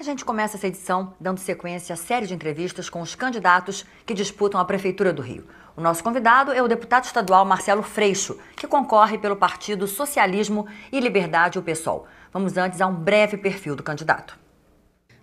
A gente começa essa edição dando sequência à série de entrevistas com os candidatos que disputam a Prefeitura do Rio. O nosso convidado é o deputado estadual Marcelo Freixo, que concorre pelo Partido Socialismo e Liberdade, o PSOL. Vamos antes a um breve perfil do candidato.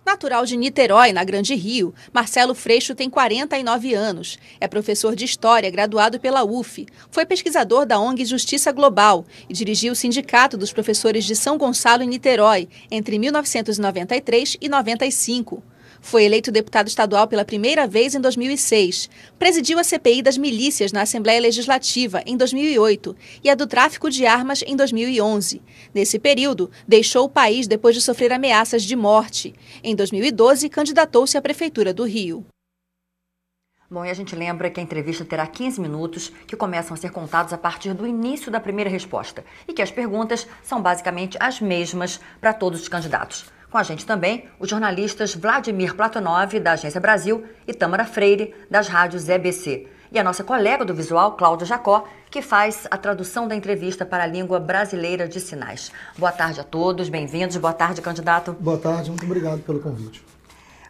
Natural de Niterói, na Grande Rio, Marcelo Freixo tem 49 anos. É professor de História, graduado pela UF. Foi pesquisador da ONG Justiça Global e dirigiu o Sindicato dos Professores de São Gonçalo em Niterói entre 1993 e 95. Foi eleito deputado estadual pela primeira vez em 2006. Presidiu a CPI das milícias na Assembleia Legislativa em 2008 e a do tráfico de armas em 2011. Nesse período, deixou o país depois de sofrer ameaças de morte. Em 2012, candidatou-se à Prefeitura do Rio. Bom, e a gente lembra que a entrevista terá 15 minutos, que começam a ser contados a partir do início da primeira resposta, e que as perguntas são basicamente as mesmas para todos os candidatos. Com a gente também os jornalistas Vladimir Platonov, da Agência Brasil, e Tamara Freire, das rádios EBC. E a nossa colega do visual, Cláudia Jacó, que faz a tradução da entrevista para a língua brasileira de sinais. Boa tarde a todos, bem-vindos. Boa tarde, candidato. Boa tarde, muito obrigado pelo convite.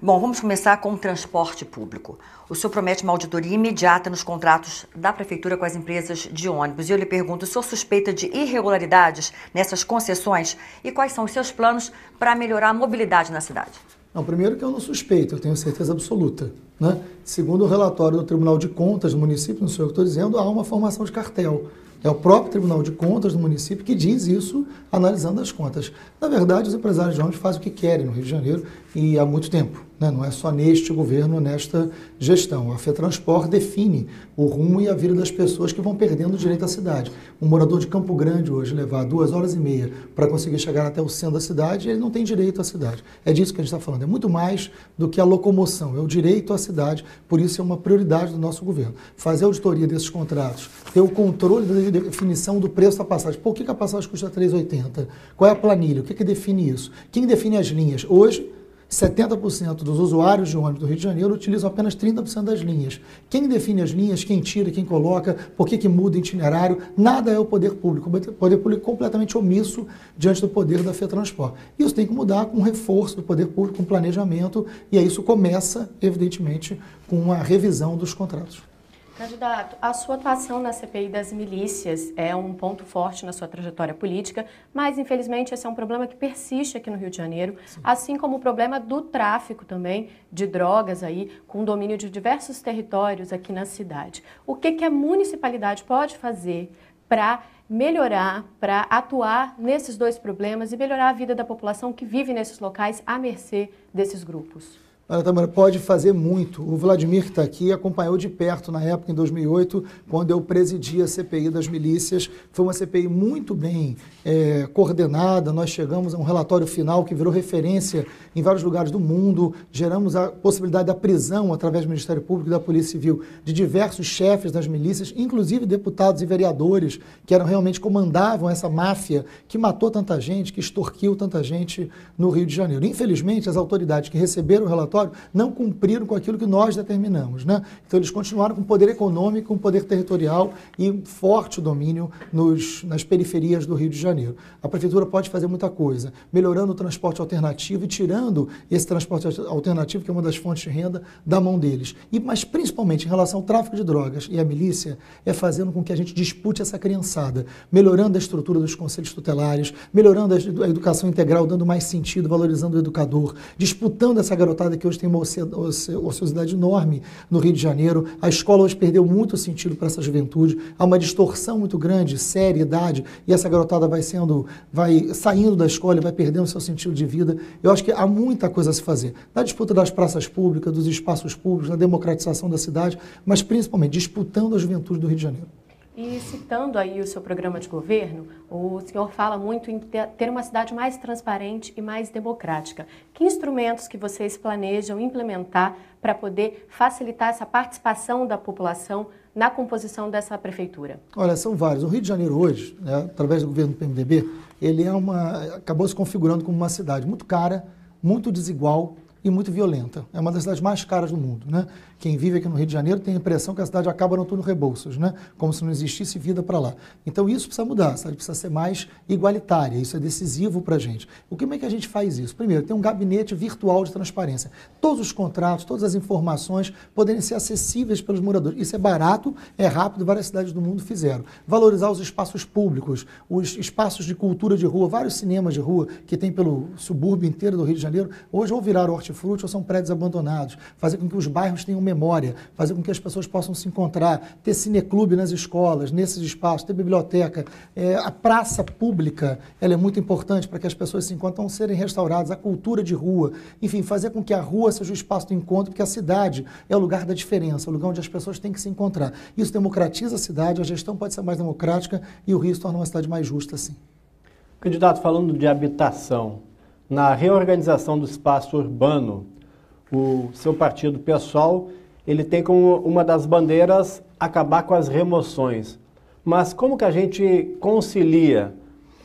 Bom, vamos começar com o transporte público. O senhor promete uma auditoria imediata nos contratos da prefeitura com as empresas de ônibus. E eu lhe pergunto, o senhor suspeita de irregularidades nessas concessões? E quais são os seus planos para melhorar a mobilidade na cidade? Não, primeiro que eu não suspeito, eu tenho certeza absoluta. Né? Segundo o relatório do Tribunal de Contas do município, não sou eu que estou dizendo, há uma formação de cartel. É o próprio Tribunal de Contas do município que diz isso, analisando as contas. Na verdade, os empresários de ônibus fazem o que querem no Rio de Janeiro e há muito tempo. Né? Não é só neste governo, nesta gestão. A FETransport define o rumo e a vida das pessoas que vão perdendo o direito à cidade. Um morador de Campo Grande hoje levar duas horas e meia para conseguir chegar até o centro da cidade, ele não tem direito à cidade. É disso que a gente está falando. É muito mais do que a locomoção, é o direito à cidade. Por isso é uma prioridade do nosso governo. Fazer auditoria desses contratos, ter o controle da definição do preço da passagem. Por que, a passagem custa 3,80? Qual é a planilha? O que, que define isso? Quem define as linhas? Hoje, 70% dos usuários de ônibus do Rio de Janeiro utilizam apenas 30% das linhas. Quem define as linhas, quem tira, quem coloca, por que, que muda itinerário, nada é o poder público. O poder público completamente omisso diante do poder da FETransport. Isso tem que mudar com um reforço do poder público, com um planejamento, e aí isso começa, evidentemente, com uma revisão dos contratos. Candidato, a sua atuação na CPI das milícias é um ponto forte na sua trajetória política, mas infelizmente esse é um problema que persiste aqui no Rio de Janeiro, Sim. assim como o problema do tráfico também de drogas aí, com domínio de diversos territórios aqui na cidade. O que, que a municipalidade pode fazer para melhorar, para atuar nesses dois problemas e melhorar a vida da população que vive nesses locais à mercê desses grupos? Ana Tamara, pode fazer muito. O Vladimir que está aqui acompanhou de perto na época, em 2008, quando eu presidi a CPI das milícias. Foi uma CPI muito bem é, coordenada. Nós chegamos a um relatório final que virou referência em vários lugares do mundo. Geramos a possibilidade da prisão, através do Ministério Público e da Polícia Civil, de diversos chefes das milícias, inclusive deputados e vereadores, que eram realmente comandavam essa máfia que matou tanta gente, que extorquiu tanta gente no Rio de Janeiro. Infelizmente, as autoridades que receberam o relatório território não cumpriram com aquilo que nós determinamos. Né? Então, eles continuaram com poder econômico, com poder territorial e forte domínio nos, nas periferias do Rio de Janeiro. A prefeitura pode fazer muita coisa, melhorando o transporte alternativo e tirando esse transporte alternativo, que é uma das fontes de renda, da mão deles. E, mas, principalmente, em relação ao tráfico de drogas e à milícia, é fazendo com que a gente dispute essa criançada, melhorando a estrutura dos conselhos tutelares, melhorando a educação integral, dando mais sentido, valorizando o educador, disputando essa garotada que hoje tem uma ociosidade enorme no Rio de Janeiro. A escola hoje perdeu muito sentido para essa juventude. Há uma distorção muito grande, série, idade, e essa garotada vai sendo, vai saindo da escola e vai perdendo seu sentido de vida. Eu acho que há muita coisa a se fazer. Na disputa das praças públicas, dos espaços públicos, na democratização da cidade, mas principalmente disputando a juventude do Rio de Janeiro. E citando aí o seu programa de governo, o senhor fala muito em ter uma cidade mais transparente e mais democrática. Que instrumentos que vocês planejam implementar para poder facilitar essa participação da população na composição dessa prefeitura? Olha, são vários. O Rio de Janeiro hoje, né, através do governo do PMDB, ele é uma acabou se configurando como uma cidade muito cara, muito desigual, e muito violenta. É uma das cidades mais caras do mundo. Né? Quem vive aqui no Rio de Janeiro tem a impressão que a cidade acaba no turno Rebouças, né? como se não existisse vida para lá. Então isso precisa mudar, a cidade precisa ser mais igualitária, isso é decisivo para a gente. O que, como é que a gente faz isso? Primeiro, tem um gabinete virtual de transparência. Todos os contratos, todas as informações poderem ser acessíveis pelos moradores. Isso é barato, é rápido, várias cidades do mundo fizeram. Valorizar os espaços públicos, os espaços de cultura de rua, vários cinemas de rua que tem pelo subúrbio inteiro do Rio de Janeiro, hoje ou viraram hortifruti ou são prédios abandonados, fazer com que os bairros tenham memória, fazer com que as pessoas possam se encontrar, ter cineclube nas escolas, nesses espaços, ter biblioteca. É, a praça pública ela é muito importante para que as pessoas se encontram, então, serem restauradas, a cultura de rua, enfim, fazer com que a rua seja o espaço do encontro, porque a cidade é o lugar da diferença, é o lugar onde as pessoas têm que se encontrar. Isso democratiza a cidade, a gestão pode ser mais democrática e o Rio se torna uma cidade mais justa, sim. Candidato, falando de habitação, na reorganização do espaço urbano. O seu partido, pessoal ele tem como uma das bandeiras acabar com as remoções. Mas como que a gente concilia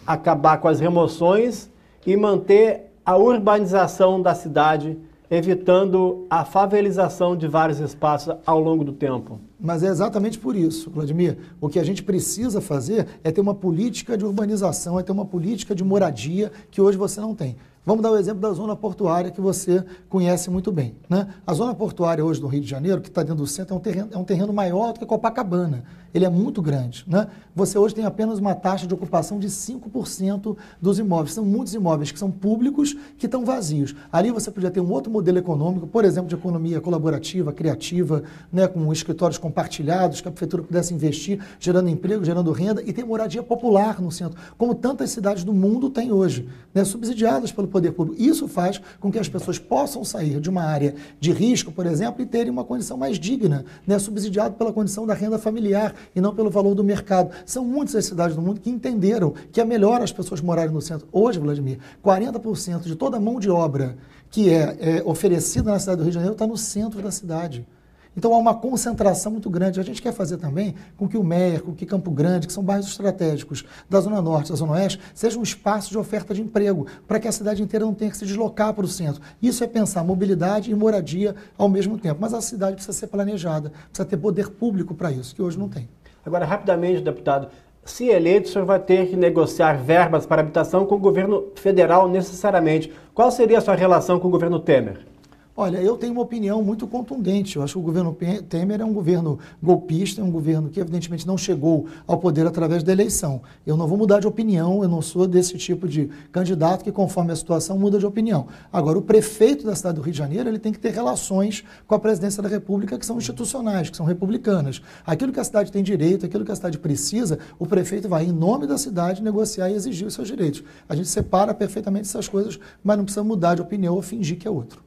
acabar com as remoções e manter a urbanização da cidade, evitando a favelização de vários espaços ao longo do tempo? Mas é exatamente por isso, Vladimir. O que a gente precisa fazer é ter uma política de urbanização, é ter uma política de moradia que hoje você não tem. Vamos dar o exemplo da zona portuária que você conhece muito bem. Né? A zona portuária hoje do Rio de Janeiro, que está dentro do centro, é um terreno, é um terreno maior do que Copacabana ele é muito grande. Né? Você hoje tem apenas uma taxa de ocupação de 5% dos imóveis. São muitos imóveis que são públicos que estão vazios. Ali você podia ter um outro modelo econômico, por exemplo, de economia colaborativa, criativa, né? com escritórios compartilhados, que a prefeitura pudesse investir, gerando emprego, gerando renda, e ter moradia popular no centro, como tantas cidades do mundo têm hoje, né? subsidiadas pelo poder público. Isso faz com que as pessoas possam sair de uma área de risco, por exemplo, e terem uma condição mais digna, né? subsidiado pela condição da renda familiar, e não pelo valor do mercado. São muitas as cidades do mundo que entenderam que é melhor as pessoas morarem no centro. Hoje, Vladimir, 40% de toda a mão de obra que é, é oferecida na cidade do Rio de Janeiro está no centro da cidade. Então há uma concentração muito grande. A gente quer fazer também com que o Meier, com que Campo Grande, que são bairros estratégicos da Zona Norte, da Zona Oeste, sejam um espaços de oferta de emprego, para que a cidade inteira não tenha que se deslocar para o centro. Isso é pensar mobilidade e moradia ao mesmo tempo. Mas a cidade precisa ser planejada, precisa ter poder público para isso, que hoje não tem. Agora, rapidamente, deputado, se eleito, o senhor vai ter que negociar verbas para habitação com o governo federal necessariamente. Qual seria a sua relação com o governo Temer? Olha, eu tenho uma opinião muito contundente. Eu acho que o governo Temer é um governo golpista, é um governo que evidentemente não chegou ao poder através da eleição. Eu não vou mudar de opinião, eu não sou desse tipo de candidato que, conforme a situação, muda de opinião. Agora, o prefeito da cidade do Rio de Janeiro ele tem que ter relações com a presidência da República que são institucionais, que são republicanas. Aquilo que a cidade tem direito, aquilo que a cidade precisa, o prefeito vai, em nome da cidade, negociar e exigir os seus direitos. A gente separa perfeitamente essas coisas, mas não precisa mudar de opinião ou fingir que é outro.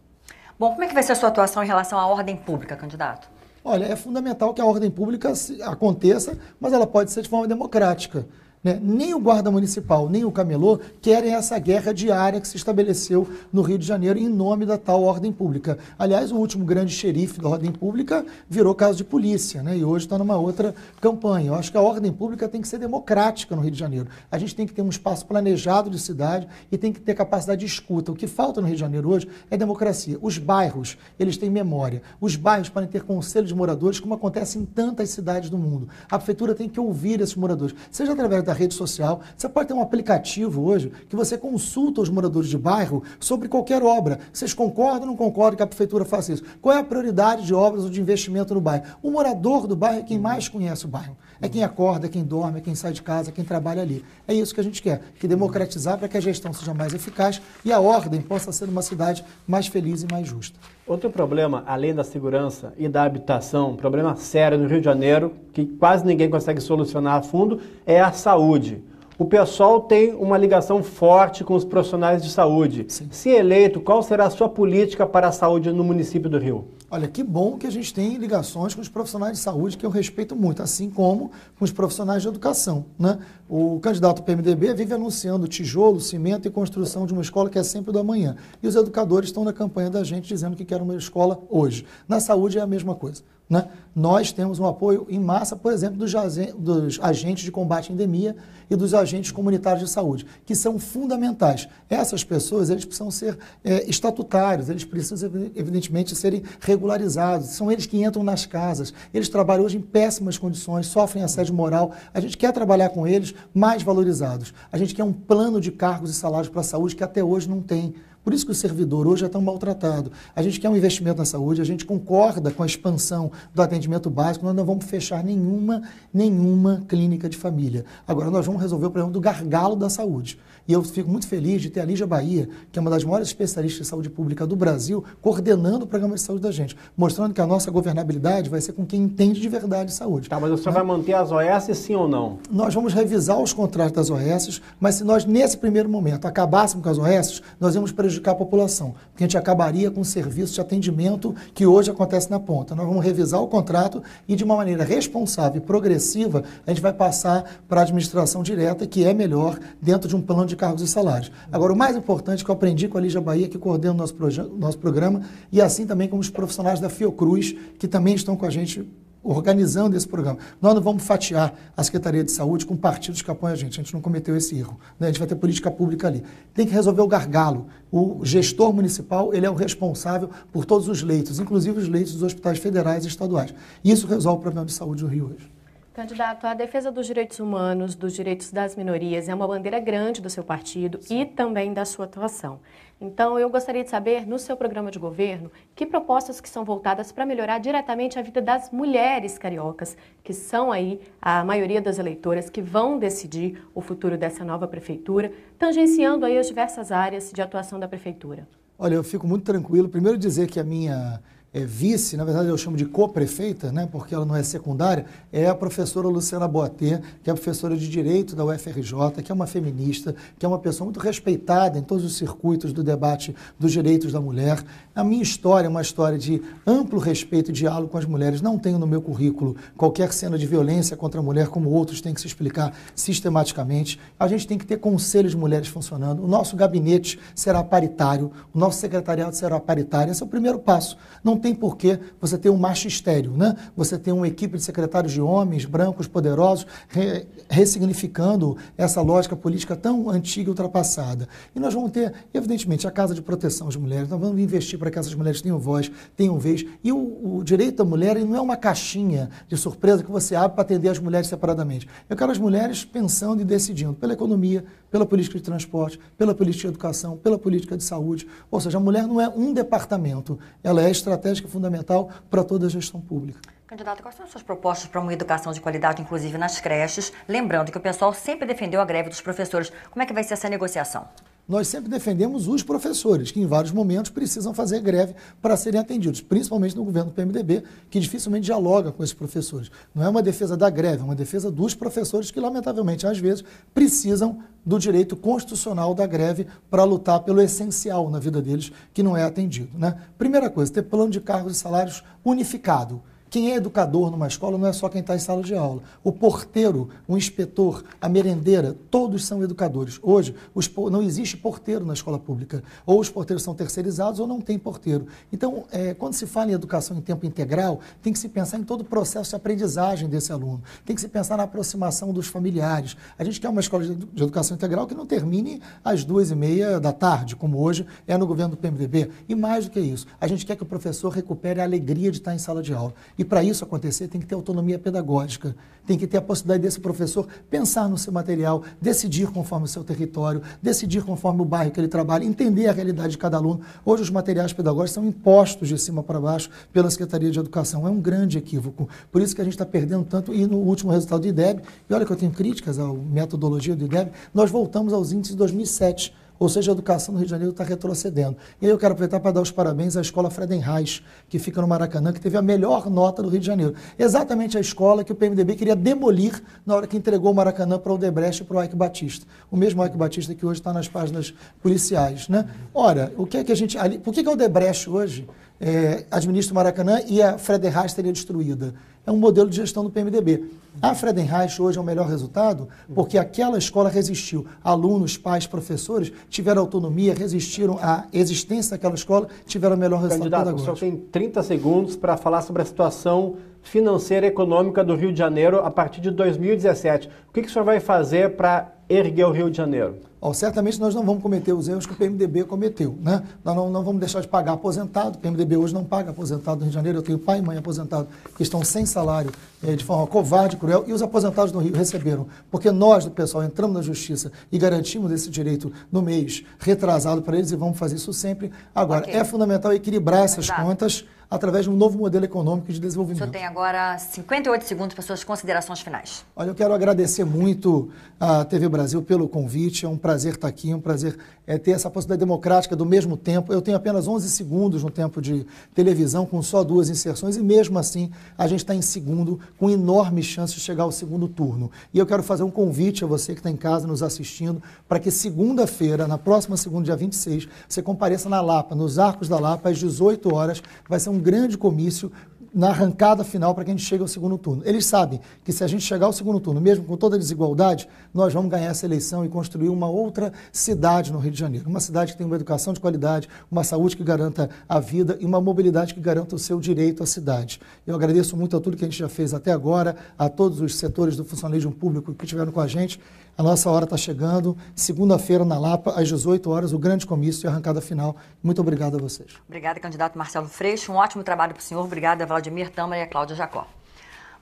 Bom, como é que vai ser a sua atuação em relação à ordem pública, candidato? Olha, é fundamental que a ordem pública aconteça, mas ela pode ser de forma democrática. Né? Nem o guarda municipal, nem o camelô querem essa guerra diária que se estabeleceu no Rio de Janeiro em nome da tal ordem pública. Aliás, o último grande xerife da ordem pública virou caso de polícia, né? e hoje está numa outra campanha. Eu acho que a ordem pública tem que ser democrática no Rio de Janeiro. A gente tem que ter um espaço planejado de cidade e tem que ter capacidade de escuta. O que falta no Rio de Janeiro hoje é democracia. Os bairros, eles têm memória. Os bairros podem ter conselhos de moradores, como acontece em tantas cidades do mundo. A prefeitura tem que ouvir esses moradores, seja através da rede social. Você pode ter um aplicativo hoje que você consulta os moradores de bairro sobre qualquer obra. Vocês concordam ou não concordam que a prefeitura faça isso? Qual é a prioridade de obras ou de investimento no bairro? O morador do bairro é quem mais conhece o bairro. É quem acorda, é quem dorme, é quem sai de casa, é quem trabalha ali. É isso que a gente quer, que democratizar para que a gestão seja mais eficaz e a ordem possa ser uma cidade mais feliz e mais justa. Outro problema, além da segurança e da habitação, um problema sério no Rio de Janeiro, que quase ninguém consegue solucionar a fundo, é a saúde. O pessoal tem uma ligação forte com os profissionais de saúde. Sim. Se eleito, qual será a sua política para a saúde no município do Rio? Olha, que bom que a gente tem ligações com os profissionais de saúde, que eu respeito muito, assim como com os profissionais de educação. Né? O candidato PMDB vive anunciando tijolo, cimento e construção de uma escola que é sempre do amanhã. E os educadores estão na campanha da gente dizendo que querem uma escola hoje. Na saúde é a mesma coisa. Né? Nós temos um apoio em massa, por exemplo, dos, dos agentes de combate à endemia e dos agentes comunitários de saúde, que são fundamentais. Essas pessoas eles precisam ser é, estatutários, eles precisam, evidentemente, serem regularizados. São eles que entram nas casas. Eles trabalham hoje em péssimas condições, sofrem assédio moral. A gente quer trabalhar com eles mais valorizados. A gente quer um plano de cargos e salários para a saúde que até hoje não tem. Por isso que o servidor hoje é tão maltratado. A gente quer um investimento na saúde, a gente concorda com a expansão do atendimento básico, nós não vamos fechar nenhuma, nenhuma clínica de família. Agora nós vamos resolver o problema do gargalo da saúde. E eu fico muito feliz de ter a Lígia Bahia, que é uma das maiores especialistas em saúde pública do Brasil, coordenando o programa de saúde da gente, mostrando que a nossa governabilidade vai ser com quem entende de verdade saúde. Tá, mas você né? vai manter as OS sim ou não? Nós vamos revisar os contratos das OS, mas se nós, nesse primeiro momento, acabássemos com as OS, nós íamos prejudicar a população, porque a gente acabaria com o serviço de atendimento que hoje acontece na ponta. Nós vamos revisar o contrato e, de uma maneira responsável e progressiva, a gente vai passar para a administração direta, que é melhor dentro de um plano de de cargos e salários. Agora, o mais importante que eu aprendi com a Lígia Bahia, que coordena o nosso, nosso programa, e assim também com os profissionais da Fiocruz, que também estão com a gente organizando esse programa. Nós não vamos fatiar a Secretaria de Saúde com partidos que apoiam a gente. A gente não cometeu esse erro. Né? A gente vai ter política pública ali. Tem que resolver o gargalo. O gestor municipal ele é o responsável por todos os leitos, inclusive os leitos dos hospitais federais e estaduais. Isso resolve o problema de saúde do Rio hoje. Candidato, a defesa dos direitos humanos, dos direitos das minorias é uma bandeira grande do seu partido Sim. e também da sua atuação. Então, eu gostaria de saber, no seu programa de governo, que propostas que são voltadas para melhorar diretamente a vida das mulheres cariocas, que são aí a maioria das eleitoras que vão decidir o futuro dessa nova prefeitura, tangenciando aí as diversas áreas de atuação da prefeitura. Olha, eu fico muito tranquilo. Primeiro dizer que a minha é, vice, na verdade eu chamo de co-prefeita, né, porque ela não é secundária, é a professora Luciana Boatê, que é professora de Direito da UFRJ, que é uma feminista, que é uma pessoa muito respeitada em todos os circuitos do debate dos direitos da mulher. A minha história é uma história de amplo respeito e diálogo com as mulheres. Não tenho no meu currículo qualquer cena de violência contra a mulher, como outros têm que se explicar sistematicamente. A gente tem que ter conselhos de mulheres funcionando. O nosso gabinete será paritário, o nosso secretariado será paritário. Esse é o primeiro passo. Não tem porquê você ter um macho estéreo, né? Você tem uma equipe de secretários de homens, brancos, poderosos, re, ressignificando essa lógica política tão antiga e ultrapassada. E nós vamos ter, evidentemente, a Casa de Proteção às Mulheres, nós vamos investir para que essas mulheres tenham voz, tenham vez. E o, o direito à mulher não é uma caixinha de surpresa que você abre para atender as mulheres separadamente. Eu quero as mulheres pensando e decidindo pela economia, pela política de transporte, pela política de educação, pela política de saúde. Ou seja, a mulher não é um departamento, ela é estratégica fundamental para toda a gestão pública. Candidato, quais são as suas propostas para uma educação de qualidade, inclusive nas creches? Lembrando que o pessoal sempre defendeu a greve dos professores. Como é que vai ser essa negociação? nós sempre defendemos os professores, que em vários momentos precisam fazer greve para serem atendidos, principalmente no governo do PMDB, que dificilmente dialoga com esses professores. Não é uma defesa da greve, é uma defesa dos professores que, lamentavelmente, às vezes, precisam do direito constitucional da greve para lutar pelo essencial na vida deles, que não é atendido. Né? Primeira coisa, ter plano de cargos e salários unificado. Quem é educador numa escola não é só quem está em sala de aula. O porteiro, o inspetor, a merendeira, todos são educadores. Hoje, os, não existe porteiro na escola pública. Ou os porteiros são terceirizados ou não tem porteiro. Então, é, quando se fala em educação em tempo integral, tem que se pensar em todo o processo de aprendizagem desse aluno. Tem que se pensar na aproximação dos familiares. A gente quer uma escola de educação integral que não termine às duas e meia da tarde, como hoje é no governo do PMDB. E mais do que isso, a gente quer que o professor recupere a alegria de estar tá em sala de aula. E para isso acontecer, tem que ter autonomia pedagógica, tem que ter a possibilidade desse professor pensar no seu material, decidir conforme o seu território, decidir conforme o bairro que ele trabalha, entender a realidade de cada aluno. Hoje, os materiais pedagógicos são impostos de cima para baixo pela Secretaria de Educação. É um grande equívoco. Por isso que a gente está perdendo tanto. E no último resultado do IDEB, e olha que eu tenho críticas à metodologia do IDEB, nós voltamos aos índices de 2007 ou seja, a educação no Rio de Janeiro está retrocedendo. E aí eu quero aproveitar para dar os parabéns à escola Fredenreich, que fica no Maracanã, que teve a melhor nota do Rio de Janeiro. Exatamente a escola que o PMDB queria demolir na hora que entregou o Maracanã para o Debreche e para o Ike Batista. O mesmo Ike Batista que hoje está nas páginas policiais. Né? Ora, o que é que a gente. Ali, por que, que é o Debreche hoje é, administra o Maracanã e a Friedenreich teria destruída. É um modelo de gestão do PMDB. A Friedenreich hoje é o melhor resultado porque aquela escola resistiu. Alunos, pais, professores tiveram autonomia, resistiram à existência daquela escola, tiveram o melhor resultado Candidato, pedagógico. O senhor tem 30 segundos para falar sobre a situação financeira e econômica do Rio de Janeiro a partir de 2017. O que, que o senhor vai fazer para erguer o Rio de Janeiro? certamente nós não vamos cometer os erros que o PMDB cometeu. Né? Nós não, não, vamos deixar de pagar aposentado. O PMDB hoje não paga aposentado no Rio de Janeiro. Eu tenho pai e mãe aposentados que estão sem salário eh, de forma covarde, cruel, e os aposentados do Rio receberam. Porque nós, do pessoal, entramos na justiça e garantimos esse direito no mês retrasado para eles e vamos fazer isso sempre. Agora, okay. é fundamental equilibrar essas Exato. contas através de um novo modelo econômico de desenvolvimento. O senhor tem agora 58 segundos para suas considerações finais. Olha, eu quero agradecer muito à TV Brasil pelo convite. É um prazer estar aqui, é um prazer é, ter essa possibilidade democrática do mesmo tempo. Eu tenho apenas 11 segundos no tempo de televisão, com só duas inserções, e mesmo assim a gente está em segundo, com enorme chance de chegar ao segundo turno. E eu quero fazer um convite a você que está em casa nos assistindo, para que segunda-feira, na próxima segunda, dia 26, você compareça na Lapa, nos Arcos da Lapa, às 18 horas. Vai ser um um grande comício na arrancada final para que a gente chegue ao segundo turno. Eles sabem que se a gente chegar ao segundo turno, mesmo com toda a desigualdade, nós vamos ganhar essa eleição e construir uma outra cidade no Rio de Janeiro. Uma cidade que tem uma educação de qualidade, uma saúde que garanta a vida e uma mobilidade que garanta o seu direito à cidade. Eu agradeço muito a tudo que a gente já fez até agora, a todos os setores do funcionalismo público que estiveram com a gente a nossa hora está chegando. Segunda-feira, na Lapa, às 18 horas, o grande comício e arrancada final. Muito obrigado a vocês. Obrigada, candidato Marcelo Freixo. Um ótimo trabalho para o senhor. Obrigada, Vladimir Tamara e a Cláudia Jacó.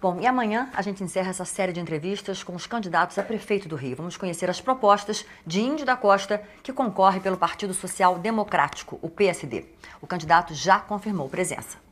Bom, e amanhã a gente encerra essa série de entrevistas com os candidatos a prefeito do Rio. Vamos conhecer as propostas de Índio da Costa, que concorre pelo Partido Social Democrático, o PSD. O candidato já confirmou presença.